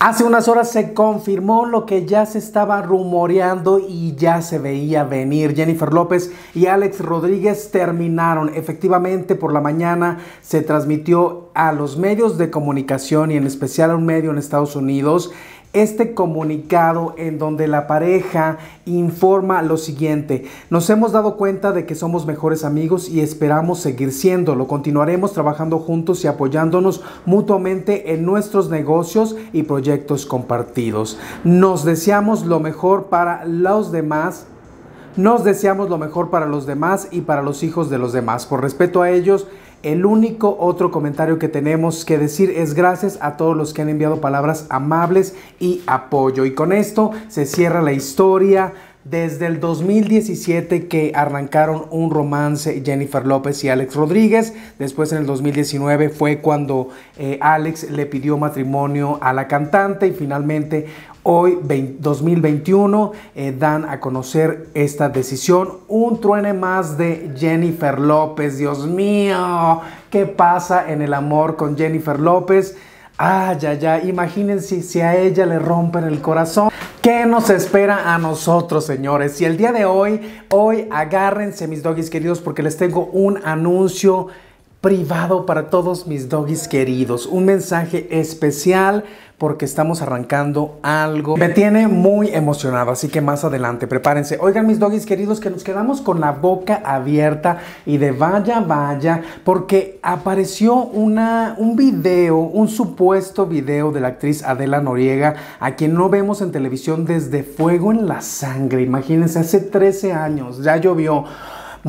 Hace unas horas se confirmó lo que ya se estaba rumoreando y ya se veía venir. Jennifer López y Alex Rodríguez terminaron. Efectivamente, por la mañana se transmitió a los medios de comunicación y en especial a un medio en Estados Unidos este comunicado en donde la pareja informa lo siguiente. Nos hemos dado cuenta de que somos mejores amigos y esperamos seguir siéndolo. Continuaremos trabajando juntos y apoyándonos mutuamente en nuestros negocios y proyectos compartidos. Nos deseamos lo mejor para los demás nos deseamos lo mejor para los demás y para los hijos de los demás. Por respeto a ellos, el único otro comentario que tenemos que decir es gracias a todos los que han enviado palabras amables y apoyo. Y con esto se cierra la historia desde el 2017 que arrancaron un romance Jennifer López y Alex Rodríguez. Después en el 2019 fue cuando eh, Alex le pidió matrimonio a la cantante y finalmente Hoy, 2021, eh, dan a conocer esta decisión. Un truene más de Jennifer López. Dios mío, ¿qué pasa en el amor con Jennifer López? Ah, ya, ya, imagínense si a ella le rompen el corazón. ¿Qué nos espera a nosotros, señores? Y el día de hoy, hoy agárrense mis doggies queridos porque les tengo un anuncio privado para todos mis doggies queridos. Un mensaje especial porque estamos arrancando algo. Me tiene muy emocionado, así que más adelante prepárense. Oigan mis doggies queridos que nos quedamos con la boca abierta y de vaya vaya porque apareció una, un video, un supuesto video de la actriz Adela Noriega a quien no vemos en televisión desde Fuego en la Sangre. Imagínense, hace 13 años, ya llovió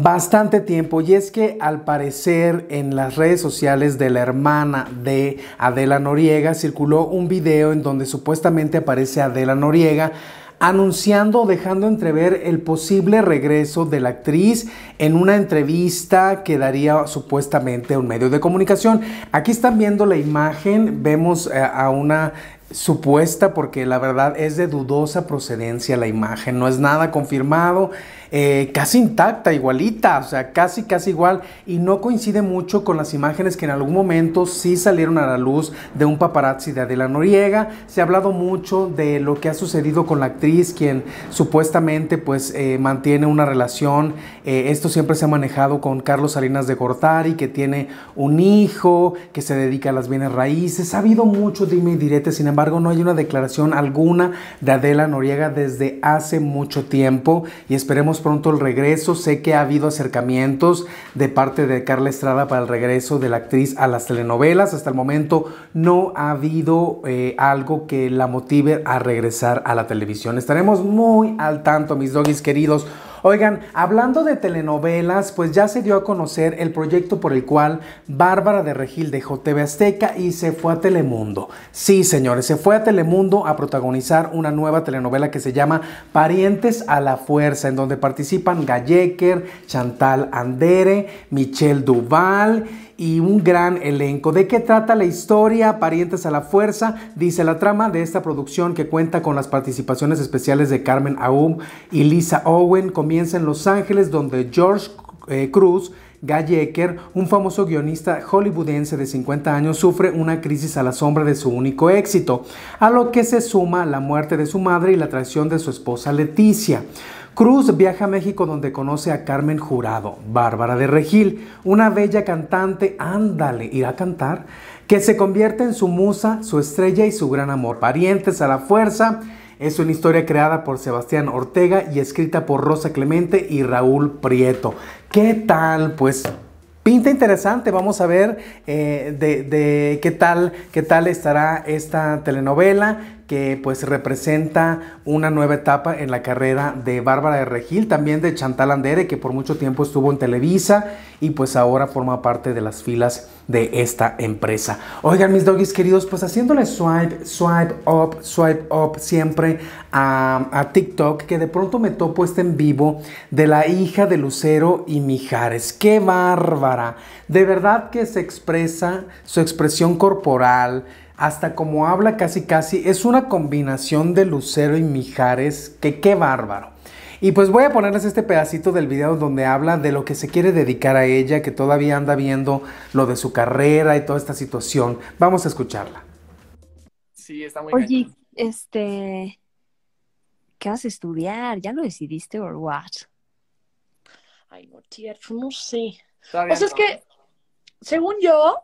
bastante tiempo y es que al parecer en las redes sociales de la hermana de Adela Noriega circuló un video en donde supuestamente aparece Adela Noriega anunciando o dejando entrever el posible regreso de la actriz en una entrevista que daría supuestamente un medio de comunicación. Aquí están viendo la imagen, vemos eh, a una supuesta, porque la verdad es de dudosa procedencia la imagen, no es nada confirmado. Eh, casi intacta, igualita, o sea, casi, casi igual, y no coincide mucho con las imágenes que en algún momento sí salieron a la luz de un paparazzi de Adela Noriega. Se ha hablado mucho de lo que ha sucedido con la actriz, quien supuestamente pues eh, mantiene una relación, eh, esto siempre se ha manejado con Carlos Salinas de Gortari, que tiene un hijo, que se dedica a las bienes raíces. Ha habido mucho dime y direte, sin embargo no hay una declaración alguna de Adela Noriega desde hace mucho tiempo y esperemos pronto el regreso. Sé que ha habido acercamientos de parte de Carla Estrada para el regreso de la actriz a las telenovelas. Hasta el momento no ha habido eh, algo que la motive a regresar a la televisión. Estaremos muy al tanto, mis doggies queridos. Oigan, hablando de telenovelas, pues ya se dio a conocer el proyecto por el cual Bárbara de Regil dejó TV Azteca y se fue a Telemundo. Sí, señores, se fue a Telemundo a protagonizar una nueva telenovela que se llama Parientes a la Fuerza, en donde participan Galleker, Chantal Andere, Michelle Duval y un gran elenco. ¿De qué trata la historia? Parientes a la fuerza, dice la trama de esta producción que cuenta con las participaciones especiales de Carmen Aum y Lisa Owen. Comienza en Los Ángeles, donde George eh, Cruz Gallecker, un famoso guionista hollywoodense de 50 años, sufre una crisis a la sombra de su único éxito, a lo que se suma la muerte de su madre y la traición de su esposa Leticia. Cruz viaja a México donde conoce a Carmen Jurado, Bárbara de Regil, una bella cantante, ándale, irá a cantar, que se convierte en su musa, su estrella y su gran amor. Parientes a la fuerza, es una historia creada por Sebastián Ortega y escrita por Rosa Clemente y Raúl Prieto. ¿Qué tal? Pues pinta interesante. Vamos a ver eh, de, qué tal, qué tal estará esta telenovela que pues representa una nueva etapa en la carrera de Bárbara de Regil, también de Chantal Andere, que por mucho tiempo estuvo en Televisa y pues ahora forma parte de las filas de esta empresa. Oigan, mis doggies queridos, pues haciéndole swipe, swipe up, swipe up siempre a, TikTok, que de pronto me topo este en vivo de la hija de Lucero y Mijares. ¡Qué bárbara! De verdad que se expresa su expresión corporal, hasta como habla casi casi, es una combinación de Lucero y Mijares que qué bárbaro. Y pues voy a ponerles este pedacito del video donde habla de lo que se quiere dedicar a ella, que todavía anda viendo lo de su carrera y toda esta situación. Vamos a escucharla. Sí, está muy bien. Oye, este, ¿qué vas a estudiar? ¿Ya lo decidiste o what? Ay, no, pues no sé. o sea, es que, según yo,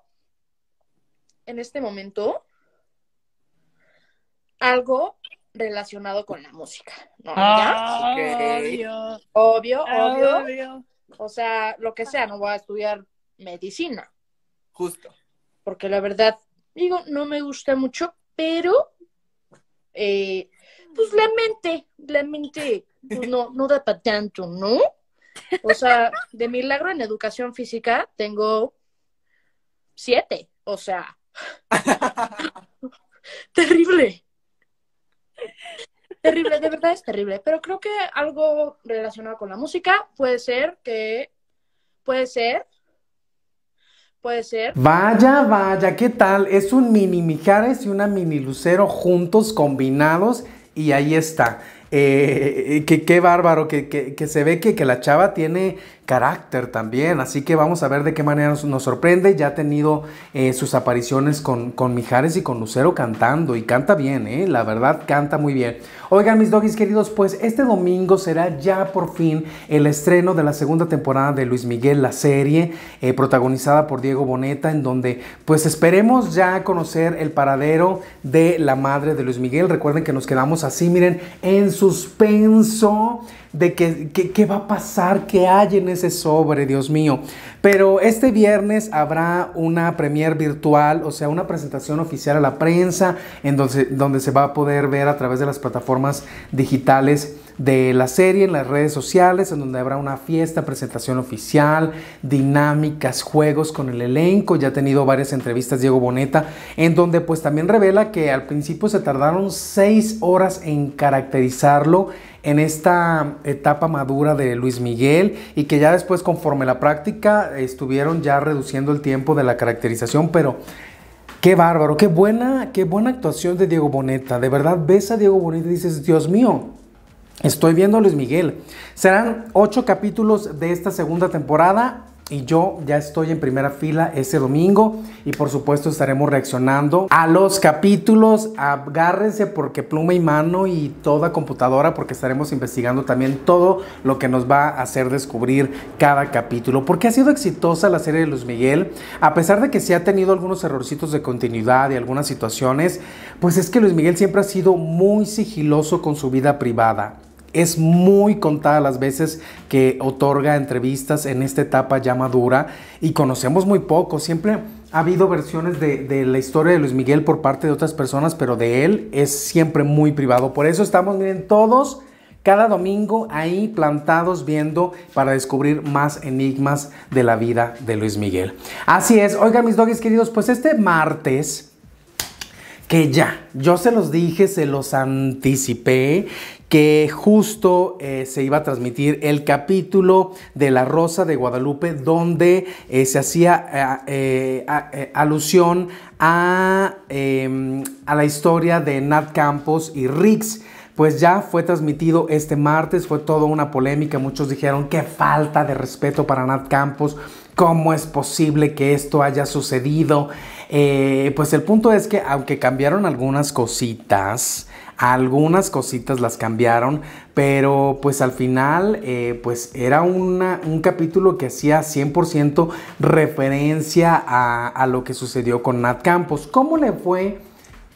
en este momento, algo relacionado con la música. ¿no? Obvio, obvio, O sea, lo que sea, no voy a estudiar medicina. Justo. Porque la verdad, digo, no me gusta mucho, pero eh, pues la mente, la mente pues no, no da para tanto, ¿no? O sea, de milagro en educación física tengo siete, o sea, terrible terrible, de verdad es terrible. Pero creo que algo relacionado con la música puede ser que. Puede ser. Puede ser. Vaya, vaya, ¿qué tal? Es un mini Mijares y una mini Lucero juntos, combinados, y ahí está. Eh, eh qué, bárbaro, que, que, que, se ve que la chava tiene carácter también. Así que vamos a ver de qué manera nos, sorprende. Ya ha tenido eh, sus apariciones con, Mijares y con Lucero cantando y canta bien, ¿eh? la verdad canta muy bien. Oigan mis doggies queridos, pues este domingo será ya por fin el estreno de la segunda temporada de Luis Miguel, la serie eh, protagonizada por Diego Boneta, en donde pues esperemos ya conocer el paradero de la madre de Luis Miguel. Recuerden que nos quedamos así, miren, en suspenso de qué, va a pasar, qué hay en ese sobre, Dios mío. Pero este viernes habrá una premier virtual, o sea, una presentación oficial a la prensa, en donde se va a poder ver a través de las plataformas digitales de la serie en las redes sociales, en donde habrá una fiesta, presentación oficial, dinámicas, juegos con el elenco. Ya ha tenido varias entrevistas Diego Boneta, en donde pues también revela que al principio se tardaron seis horas en caracterizarlo en esta etapa madura de Luis Miguel y que ya después conforme la práctica estuvieron ya reduciendo el tiempo de la caracterización, pero Qué bárbaro, qué buena, qué buena actuación de Diego Boneta. De verdad ves a Diego Boneta y dices, Dios mío, Estoy viendo Luis Miguel. Serán ocho capítulos de esta segunda temporada y yo ya estoy en primera fila ese domingo y por supuesto estaremos reaccionando a los capítulos. Agárrense porque pluma y mano y toda computadora porque estaremos investigando también todo lo que nos va a hacer descubrir cada capítulo. Porque ha sido exitosa la serie de Luis Miguel, a pesar de que sí ha tenido algunos errorcitos de continuidad y algunas situaciones, pues es que Luis Miguel siempre ha sido muy sigiloso con su vida privada. Es muy contada las veces que otorga entrevistas en esta etapa ya madura y conocemos muy poco. Siempre ha habido versiones de, la historia de Luis Miguel por parte de otras personas, pero de él es siempre muy privado. Por eso estamos, miren, todos cada domingo ahí plantados viendo para descubrir más enigmas de la vida de Luis Miguel. Así es, oigan mis doggies queridos, pues este martes que ya, yo se los dije, se los anticipé, que justo eh, se iba a transmitir el capítulo de La Rosa de Guadalupe, donde eh, se hacía eh, alusión em, a, la historia de Nat Campos y Rix. pues ya fue transmitido este martes, fue toda una polémica, muchos dijeron que falta de respeto para Nat Campos, cómo es posible que esto haya sucedido. pues el punto es que aunque cambiaron algunas cositas, algunas cositas las cambiaron, pero pues al final eh, pues era un capítulo que hacía 100% referencia a, a lo que sucedió con Nat Campos. ¿Cómo le fue?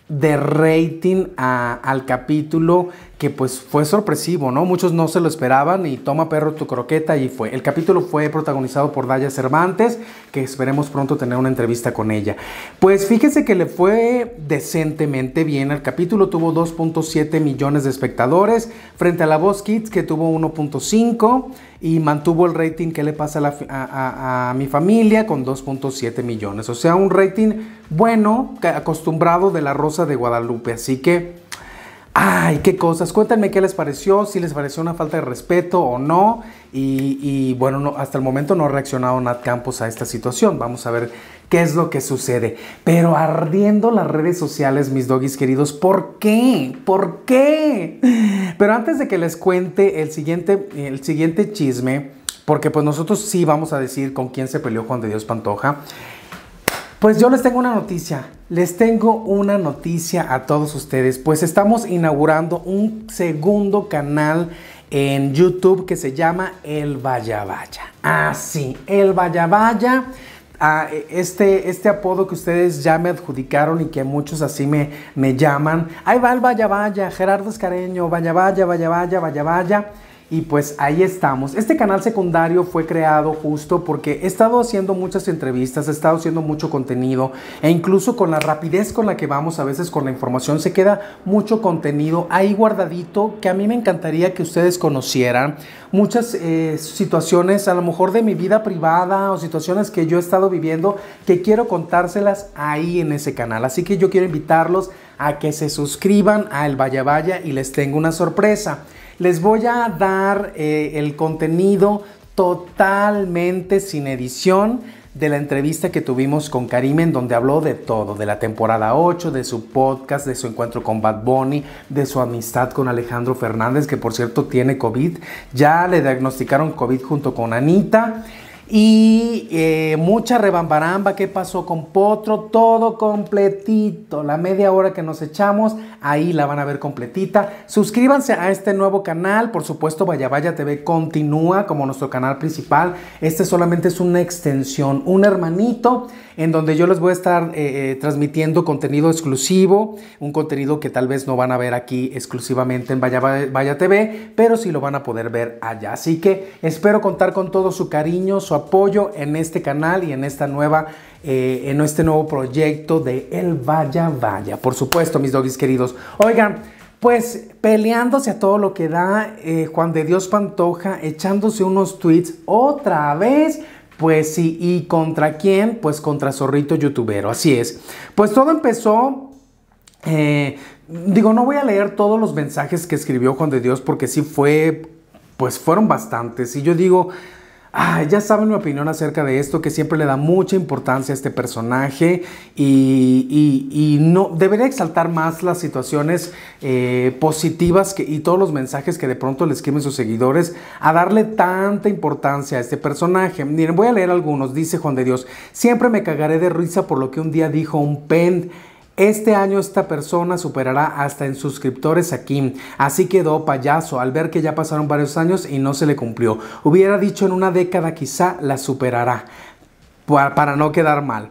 de rating al capítulo que pues fue sorpresivo, ¿no? Muchos no se lo esperaban y toma perro tu croqueta y fue. El capítulo fue protagonizado por Daya Cervantes, que esperemos pronto tener una entrevista con ella. Pues fíjese que le fue decentemente bien. El capítulo tuvo 2.7 millones de espectadores frente a La Voz Kids que tuvo 1.5 y mantuvo el rating que le pasa a, a, a mi familia con 2.7 millones. O sea, un rating bueno, acostumbrado de la Rosa de Guadalupe. Así que Ay, qué cosas. Cuéntenme qué les pareció, si les pareció una falta de respeto o no. Y, bueno, hasta el momento no ha reaccionado Nat Campos a esta situación. Vamos a ver qué es lo que sucede. Pero ardiendo las redes sociales, mis doggies queridos, ¿por qué? ¿Por qué? Pero antes de que les cuente el siguiente, el siguiente chisme, porque pues nosotros sí vamos a decir con quién se peleó Juan de Dios Pantoja. Pues yo les tengo una noticia, les tengo una noticia a todos ustedes, pues estamos inaugurando un segundo canal en YouTube que se llama El Vaya Vaya. Así, ah, El Vaya Vaya. Ah, este, este apodo que ustedes ya me adjudicaron y que muchos así me, me llaman. Ahí va el Vaya Vaya, Gerardo Escareño, Vaya Vaya, Vaya Vaya, Vaya Vaya. Y pues ahí estamos. Este canal secundario fue creado justo porque he estado haciendo muchas entrevistas, he estado haciendo mucho contenido e incluso con la rapidez con la que vamos a veces con la información se queda mucho contenido ahí guardadito que a mí me encantaría que ustedes conocieran. Muchas eh, situaciones a lo mejor de mi vida privada o situaciones que yo he estado viviendo que quiero contárselas ahí en ese canal. Así que yo quiero invitarlos a que se suscriban a El Vaya Vaya y les tengo una sorpresa. Les voy a dar eh, el contenido totalmente sin edición de la entrevista que tuvimos con Karim en donde habló de todo, de la temporada 8, de su podcast, de su encuentro con Bad Bunny, de su amistad con Alejandro Fernández, que por cierto tiene COVID, ya le diagnosticaron COVID junto con Anita. Y eh, mucha rebambaramba, qué pasó con Potro, todo completito. La media hora que nos echamos, ahí la van a ver completita. Suscríbanse a este nuevo canal, por supuesto, Vaya Vaya TV continúa como nuestro canal principal. Este solamente es una extensión, un hermanito, en donde yo les voy a estar eh, eh, transmitiendo contenido exclusivo, un contenido que tal vez no van a ver aquí exclusivamente en Vaya Vaya, TV, pero sí lo van a poder ver allá. Así que espero contar con todo su cariño, su apoyo en este canal y en esta nueva, eh, en este nuevo proyecto de El Vaya Vaya. Por supuesto, mis doggies queridos. Oigan, pues peleándose a todo lo que da eh, Juan de Dios Pantoja, echándose unos tweets otra vez. Pues sí, ¿y contra quién? Pues contra Zorrito Youtubero, así es. Pues todo empezó eh, digo, no voy a leer todos los mensajes que escribió Juan de Dios porque sí fue, pues fueron bastantes. Y yo digo, Ah, ya saben mi opinión acerca de esto, que siempre le da mucha importancia a este personaje y, no debería exaltar más las situaciones eh, positivas y todos los mensajes que de pronto les escriben sus seguidores a darle tanta importancia a este personaje. Miren, voy a leer algunos. Dice Juan de Dios, siempre me cagaré de risa por lo que un día dijo un pen este año esta persona superará hasta en suscriptores a Kim. Así quedó payaso al ver que ya pasaron varios años y no se le cumplió. Hubiera dicho en una década quizá la superará para no quedar mal.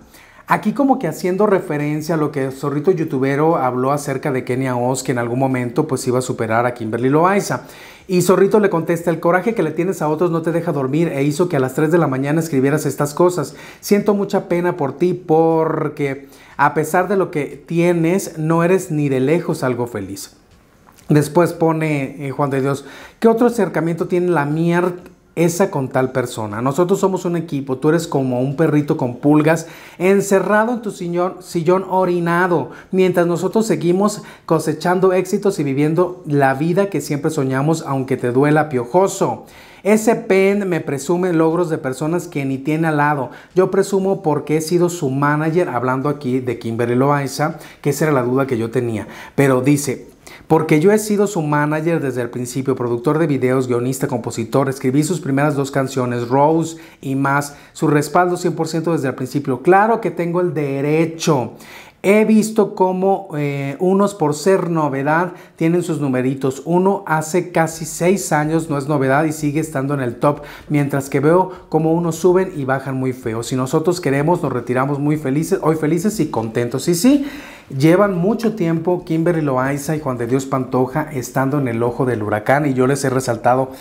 Aquí como que haciendo referencia a lo que Zorrito Youtubero habló acerca de Kenia Oz, que en algún momento pues iba a superar a Kimberly Loaiza. Y Zorrito le contesta, el coraje que le tienes a otros no te deja dormir e hizo que a las 3 de la mañana escribieras estas cosas. Siento mucha pena por ti porque a pesar de lo que tienes, no eres ni de lejos algo feliz. Después pone eh, Juan de Dios, ¿qué otro acercamiento tiene la, mierda? esa con tal persona. Nosotros somos un equipo, tú eres como un perrito con pulgas encerrado en tu sillón, sillón orinado, mientras nosotros seguimos cosechando éxitos y viviendo la vida que siempre soñamos, aunque te duela piojoso. Ese pen me presume logros de personas que ni tiene al lado. Yo presumo porque he sido su manager, hablando aquí de Kimberly Loaiza, que esa era la duda que yo tenía. Pero dice, porque yo he sido su manager desde el principio, productor de videos, guionista, compositor, escribí sus primeras dos canciones, Rose y más, su respaldo 100% desde el principio. Claro que tengo el derecho He visto cómo eh, unos por ser novedad tienen sus numeritos. Uno hace casi seis años no es novedad y sigue estando en el top, mientras que veo cómo unos suben y bajan muy feo. Si nosotros queremos, nos retiramos muy felices, hoy felices y contentos. Y sí, llevan mucho tiempo Kimberly Loaiza y Juan de Dios Pantoja estando en el ojo del huracán y yo les he resaltado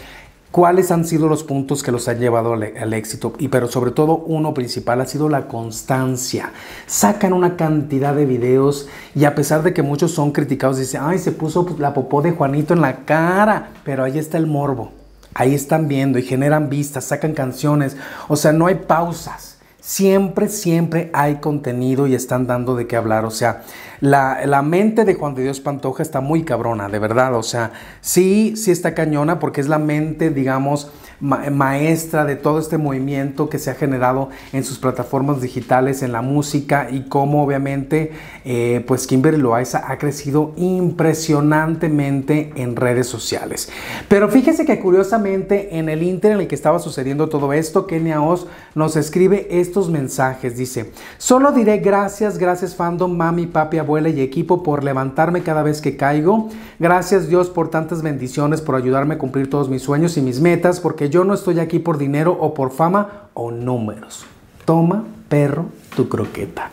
¿Cuáles han sido los puntos que los han llevado al, éxito? Y pero sobre todo uno principal ha sido la constancia. Sacan una cantidad de videos y a pesar de que muchos son criticados, dicen, ay, se puso pues, la popó de Juanito en la cara, pero ahí está el morbo. Ahí están viendo y generan vistas, sacan canciones, o sea, no hay pausas. Siempre, siempre hay contenido y están dando de qué hablar. O sea, la, mente de Juan de Dios Pantoja está muy cabrona, de verdad. O sea, sí, sí está cañona porque es la mente, digamos, maestra de todo este movimiento que se ha generado en sus plataformas digitales, en la música y cómo obviamente, eh, pues Kimberly Loaiza ha crecido impresionantemente en redes sociales. Pero fíjese que curiosamente en el inter en el que estaba sucediendo todo esto, Kenia Oz nos escribe estos mensajes. Dice, solo diré gracias, gracias fandom, mami, papi, y equipo por levantarme cada vez que caigo. Gracias Dios por tantas bendiciones, por ayudarme a cumplir todos mis sueños y mis metas, porque yo no estoy aquí por dinero o por fama o números. Toma, perro, tu croqueta.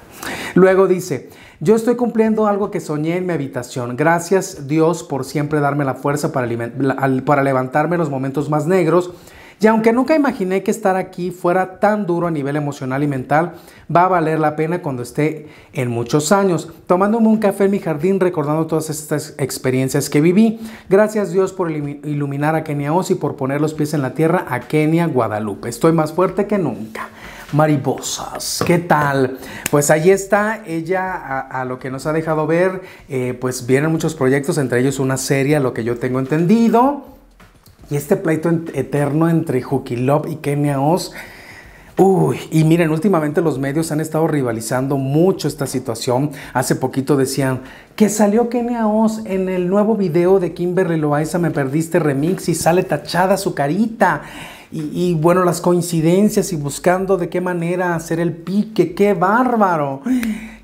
Luego dice, yo estoy cumpliendo algo que soñé en mi habitación. Gracias Dios por siempre darme la fuerza para, para levantarme en los momentos más negros y aunque nunca imaginé que estar aquí fuera tan duro a nivel emocional y mental, va a valer la pena cuando esté en muchos años, tomándome un café en mi jardín recordando todas estas experiencias que viví. Gracias Dios por iluminar a Kenia Oz y por poner los pies en la tierra a Kenia Guadalupe. Estoy más fuerte que nunca. Mariposas, ¿qué tal? Pues ahí está ella a, lo que nos ha dejado ver, eh, pues vienen muchos proyectos, entre ellos una serie, lo que yo tengo entendido. Y este pleito eterno entre Jukilop y Kenia Oz. Uy, y miren, últimamente los medios han estado rivalizando mucho esta situación. Hace poquito decían que salió Kenia Oz en el nuevo video de Kimberly Loaiza Me Perdiste Remix y sale tachada su carita. Y, y, bueno, las coincidencias y buscando de qué manera hacer el pique. ¡Qué bárbaro!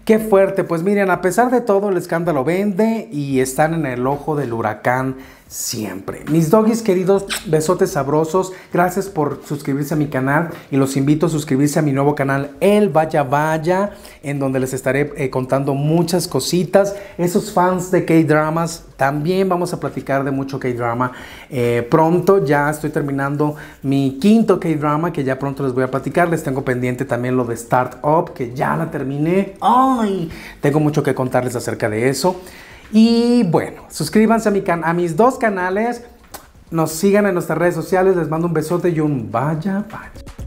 ¡Qué fuerte! Pues miren, a pesar de todo, el escándalo vende y están en el ojo del huracán siempre. Mis doggies queridos, besotes sabrosos. Gracias por suscribirse a mi canal y los invito a suscribirse a mi nuevo canal El Vaya Vaya, en donde les estaré eh, contando muchas cositas. Esos fans de K-Dramas, también vamos a platicar de mucho K-Drama. Eh, pronto ya estoy terminando mi quinto K-Drama, que ya pronto les voy a platicar. Les tengo pendiente también lo de Start Up, que ya la terminé. ¡Ay! Tengo mucho que contarles acerca de eso. Y bueno, suscríbanse a, mi a mis dos canales, nos sigan en nuestras redes sociales, les mando un besote y un vaya, vaya.